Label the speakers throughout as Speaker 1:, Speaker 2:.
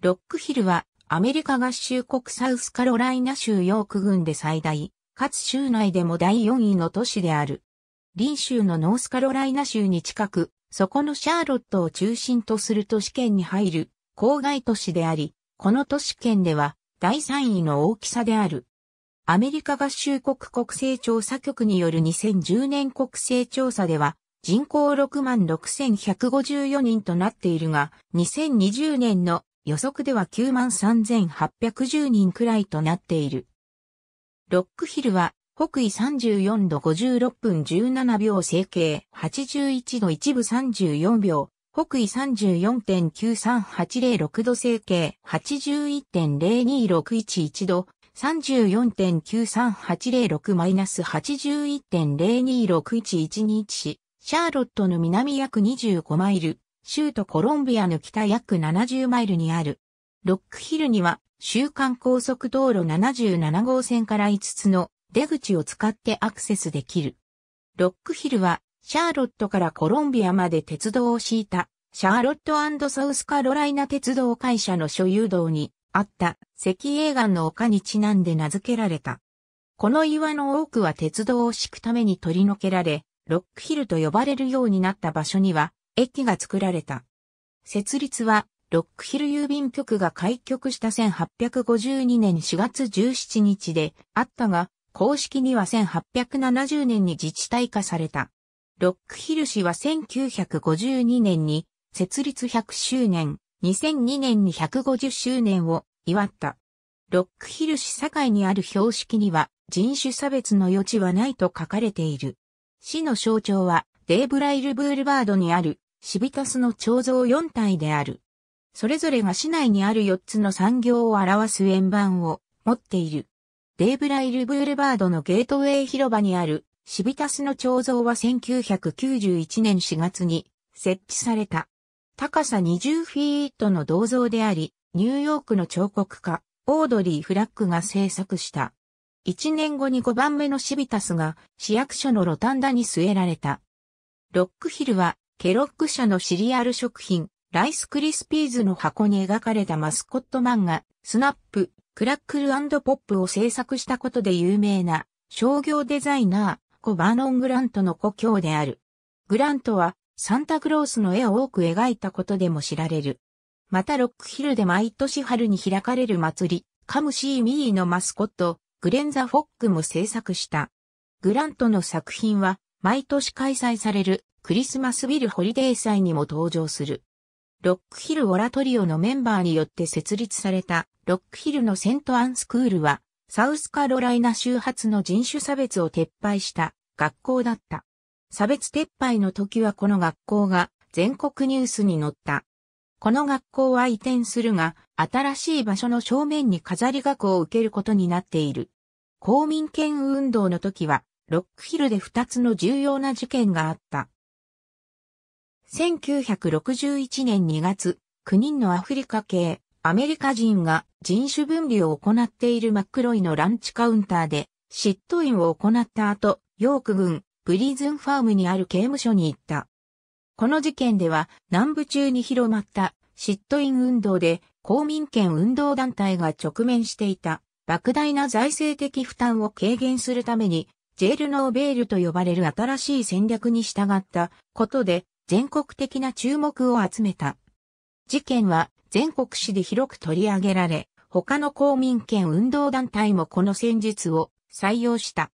Speaker 1: ロックヒルはアメリカ合衆国サウスカロライナ州ヨーク郡で最大、かつ州内でも第4位の都市である。臨州のノースカロライナ州に近く、そこのシャーロットを中心とする都市圏に入る郊外都市であり、この都市圏では第3位の大きさである。アメリカ合衆国国勢調査局による2010年国勢調査では、人口6万6154人となっているが、2020年の予測では93,810人くらいとなっている。ロックヒルは北緯34度56分17秒整形81度一部34秒、北緯34.93806度整形81.02611度、34.93806-81.02611に位シャーロットの南約25マイル、州都コロンビアの北約70マイルにある。ロックヒルには、週間高速道路77号線から5つの出口を使ってアクセスできる。ロックヒルは、シャーロットからコロンビアまで鉄道を敷いた、シャーロットサウスカロライナ鉄道会社の所有道にあった石英岩の丘にちなんで名付けられた。この岩の多くは鉄道を敷くために取り除けられ、ロックヒルと呼ばれるようになった場所には、駅が作られた。設立は、ロックヒル郵便局が開局した1852年4月17日であったが、公式には1870年に自治体化された。ロックヒル市は1952年に設立100周年、2002年に150周年を祝った。ロックヒル市境にある標識には人種差別の余地はないと書かれている。市の象徴はデーブライルブールバードにあるシビタスの彫像4体である。それぞれが市内にある4つの産業を表す円盤を持っている。デイブライルブールバードのゲートウェイ広場にあるシビタスの彫像は1991年4月に設置された。高さ20フィートの銅像であり、ニューヨークの彫刻家、オードリー・フラッグが制作した。1年後に5番目のシビタスが市役所のロタンダに据えられた。ロックヒルはケロック社のシリアル食品、ライスクリスピーズの箱に描かれたマスコット漫画、スナップ、クラックルポップを制作したことで有名な商業デザイナー、コバーノン・グラントの故郷である。グラントはサンタクロースの絵を多く描いたことでも知られる。またロックヒルで毎年春に開かれる祭り、カムシー・ミーのマスコット、グレンザ・フォックも制作した。グラントの作品は毎年開催されるクリスマスビルホリデー祭にも登場する。ロックヒルオラトリオのメンバーによって設立されたロックヒルのセントアンスクールはサウスカロライナ州発の人種差別を撤廃した学校だった。差別撤廃の時はこの学校が全国ニュースに載った。この学校は移転するが、新しい場所の正面に飾り学を受けることになっている。公民権運動の時は、ロックヒルで2つの重要な事件があった。1961年2月、9人のアフリカ系、アメリカ人が人種分離を行っているマックロイのランチカウンターで、嫉妬院を行った後、ヨーク郡、ブリズンファームにある刑務所に行った。この事件では、南部中に広まった嫉妬院運動で、公民権運動団体が直面していた、莫大な財政的負担を軽減するために、ジェルノーベールと呼ばれる新しい戦略に従ったことで、全国的な注目を集めた。事件は全国紙で広く取り上げられ、他の公民権運動団体もこの戦術を採用した。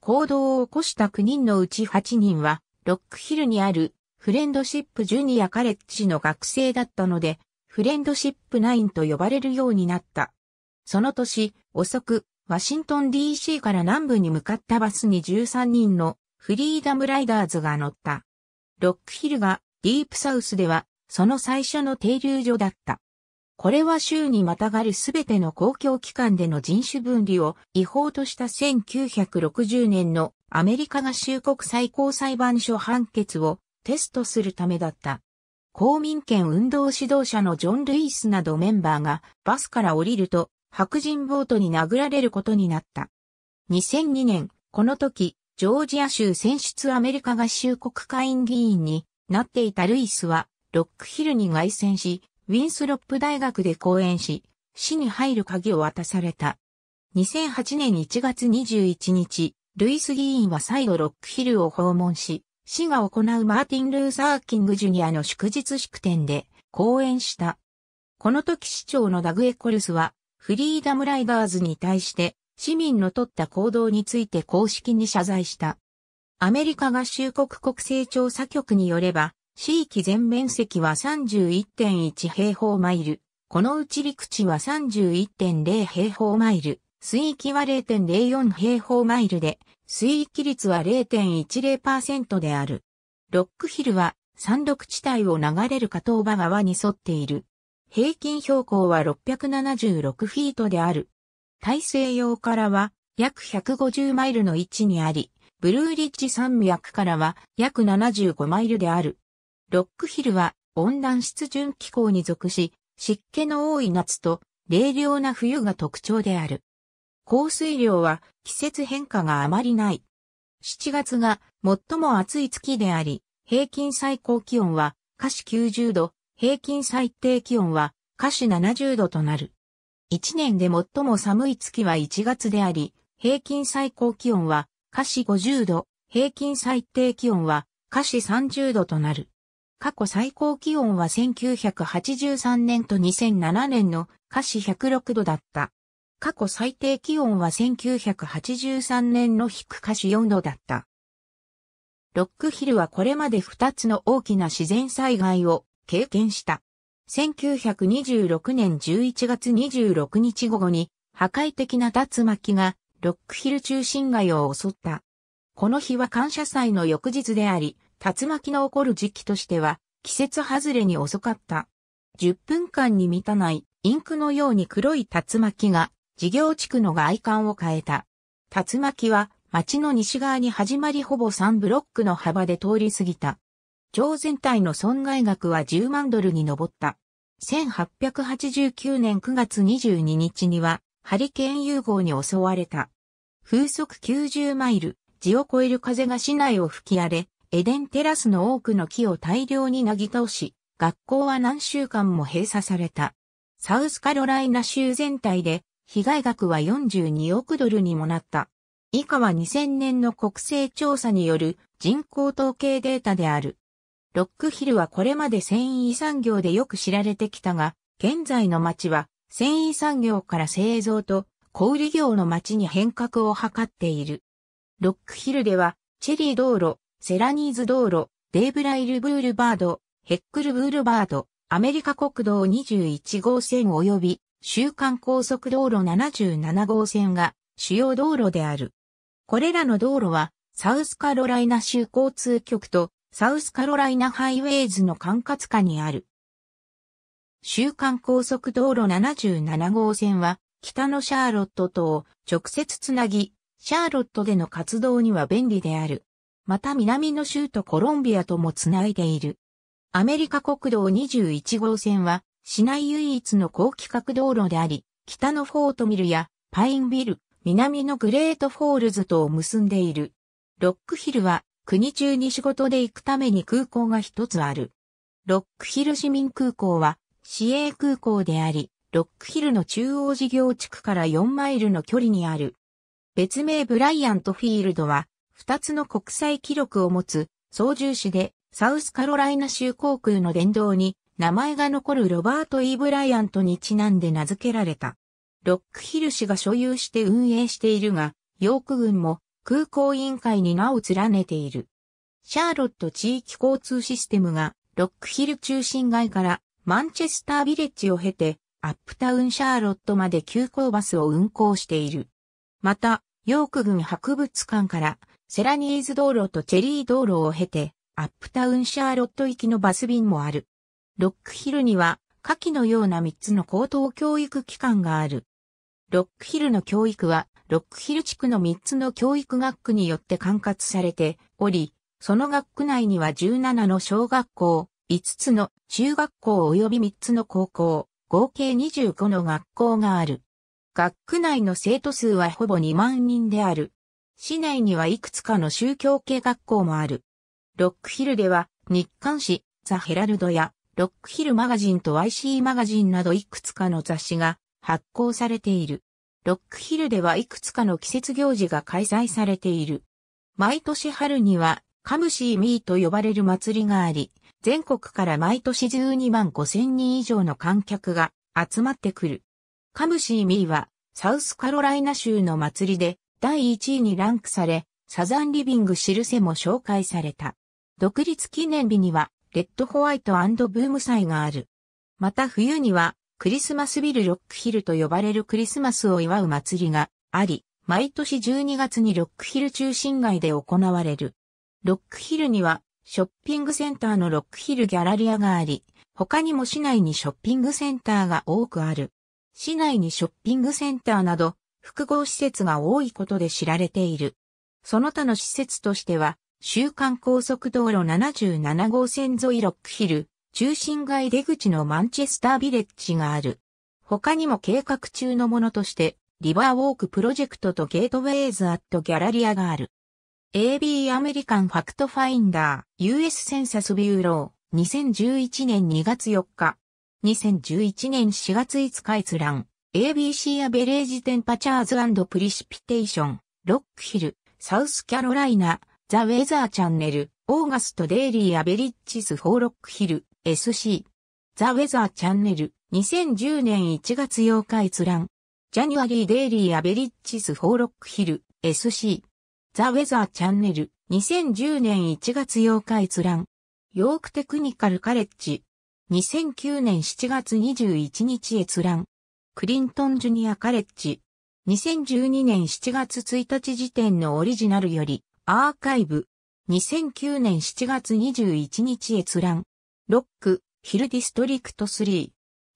Speaker 1: 行動を起こした9人のうち8人は、ロックヒルにあるフレンドシップジュニアカレッジの学生だったので、フレンドシップ9と呼ばれるようになった。その年、遅く、ワシントン DC から南部に向かったバスに13人のフリーダムライダーズが乗った。ロックヒルがディープサウスではその最初の停留所だった。これは州にまたがるすべての公共機関での人種分離を違法とした1960年のアメリカ合衆国最高裁判所判決をテストするためだった。公民権運動指導者のジョン・ルイスなどメンバーがバスから降りると白人ボートに殴られることになった。2002年、この時、ジョージア州選出アメリカ合衆国会員議員になっていたルイスは、ロックヒルに凱旋し、ウィンスロップ大学で講演し、市に入る鍵を渡された。2008年1月21日、ルイス議員は再度ロックヒルを訪問し、市が行うマーティン・ルーサー・キング・ジュニアの祝日式典で講演した。この時市長のダグ・エコルスは、フリーダム・ライダーズに対して、市民の取った行動について公式に謝罪した。アメリカ合衆国国勢調査局によれば、地域全面積は31.1平方マイル。このうち陸地は31.0平方マイル。水域は0.04平方マイルで、水域率は0.10%である。ロックヒルは山陸地帯を流れる加東場川に沿っている。平均標高は676フィートである。大西洋からは約150マイルの位置にあり、ブルーリッジ山脈からは約75マイルである。ロックヒルは温暖湿潤気候に属し、湿気の多い夏と冷涼な冬が特徴である。降水量は季節変化があまりない。7月が最も暑い月であり、平均最高気温は下肢90度、平均最低気温は下肢70度となる。1年で最も寒い月は1月であり、平均最高気温は、華氏50度、平均最低気温は、華氏30度となる。過去最高気温は1983年と2007年の華氏106度だった。過去最低気温は1983年の低華氏4度だった。ロックヒルはこれまで2つの大きな自然災害を経験した。1926年11月26日午後に破壊的な竜巻がロックヒル中心街を襲った。この日は感謝祭の翌日であり、竜巻の起こる時期としては季節外れに遅かった。10分間に満たないインクのように黒い竜巻が事業地区の外観を変えた。竜巻は街の西側に始まりほぼ3ブロックの幅で通り過ぎた。町全体の損害額は10万ドルに上った。1889年9月22日には、ハリケーン融合に襲われた。風速90マイル、地を超える風が市内を吹き荒れ、エデンテラスの多くの木を大量になぎ倒し、学校は何週間も閉鎖された。サウスカロライナ州全体で被害額は42億ドルにもなった。以下は2000年の国勢調査による人口統計データである。ロックヒルはこれまで繊維産業でよく知られてきたが、現在の街は繊維産業から製造と小売業の街に変革を図っている。ロックヒルでは、チェリー道路、セラニーズ道路、デイブライルブールバード、ヘックルブールバード、アメリカ国道21号線及び、週間高速道路77号線が主要道路である。これらの道路は、サウスカロライナ州交通局とサウスカロライナハイウェイズの管轄下にある。週間高速道路77号線は、北のシャーロットとを直接つなぎ、シャーロットでの活動には便利である。また南の州とコロンビアともつないでいる。アメリカ国道21号線は、市内唯一の高規格道路であり、北のフォートミルやパインビル、南のグレートフォールズとを結んでいる。ロックヒルは国中に仕事で行くために空港が一つある。ロックヒル市民空港は市営空港であり、ロックヒルの中央事業地区から4マイルの距離にある。別名ブライアントフィールドは、2つの国際記録を持つ、操縦士で、サウスカロライナ州航空の殿堂に、名前が残るロバート・ E・ ブライアントにちなんで名付けられた。ロックヒル市が所有して運営しているが、ヨーク軍も空港委員会に名を連ねている。シャーロット地域交通システムがロックヒル中心街からマンチェスタービレッジを経てアップタウンシャーロットまで急行バスを運行している。また、ヨーク郡博物館からセラニーズ道路とチェリー道路を経てアップタウンシャーロット行きのバス便もある。ロックヒルには下記のような3つの高等教育機関がある。ロックヒルの教育はロックヒル地区の3つの教育学区によって管轄されており、その学区内には17の小学校、5つの中学校及び3つの高校、合計25の学校がある。学区内の生徒数はほぼ2万人である。市内にはいくつかの宗教系学校もある。ロックヒルでは日刊誌、ザ・ヘラルドやロックヒルマガジンと YC マガジンなどいくつかの雑誌が発行されている。ロックヒルではいくつかの季節行事が開催されている。毎年春には、カムシーミーと呼ばれる祭りがあり、全国から毎年12万5千人以上の観客が集まってくる。カムシーミーは、サウスカロライナ州の祭りで、第1位にランクされ、サザンリビングシルセも紹介された。独立記念日には、レッドホワイトブーム祭がある。また冬には、クリスマスビルロックヒルと呼ばれるクリスマスを祝う祭りがあり、毎年12月にロックヒル中心街で行われる。ロックヒルにはショッピングセンターのロックヒルギャラリアがあり、他にも市内にショッピングセンターが多くある。市内にショッピングセンターなど複合施設が多いことで知られている。その他の施設としては、週間高速道路77号線沿いロックヒル、中心街出口のマンチェスタービレッジがある。他にも計画中のものとして、リバーウォークプロジェクトとゲートウェイズアットギャラリアがある。AB アメリカンファクトファインダー US センサスビューロー2011年2月4日2011年4月5日閲覧 ABC アベレージテンパチャーズプリシピテーションロックヒルサウスキャロライナザ・ウェザーチャンネルオーガストデイリーアベリッジス・フォーロックヒル SC。ザ・ウェザーチャンネル、2010年1月8日閲覧。ジャニュアリー・デイリー・アベリッチス・フォーロック・ヒル、SC。ザ・ウェザーチャンネル、2010年1月8日閲覧。ヨークテクニカル・カレッジ。2009年7月21日閲覧。クリントン・ジュニア・カレッジ。2012年7月1日時点のオリジナルより、アーカイブ。2009年7月21日閲覧。ロック、ヒルディストリクト3。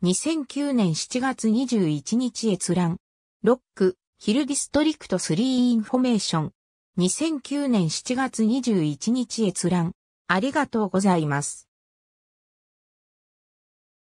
Speaker 1: 2009年7月21日閲覧。ロック、ヒルディストリクト3インフォメーション。2009年7月21日閲覧。ありがとうございます。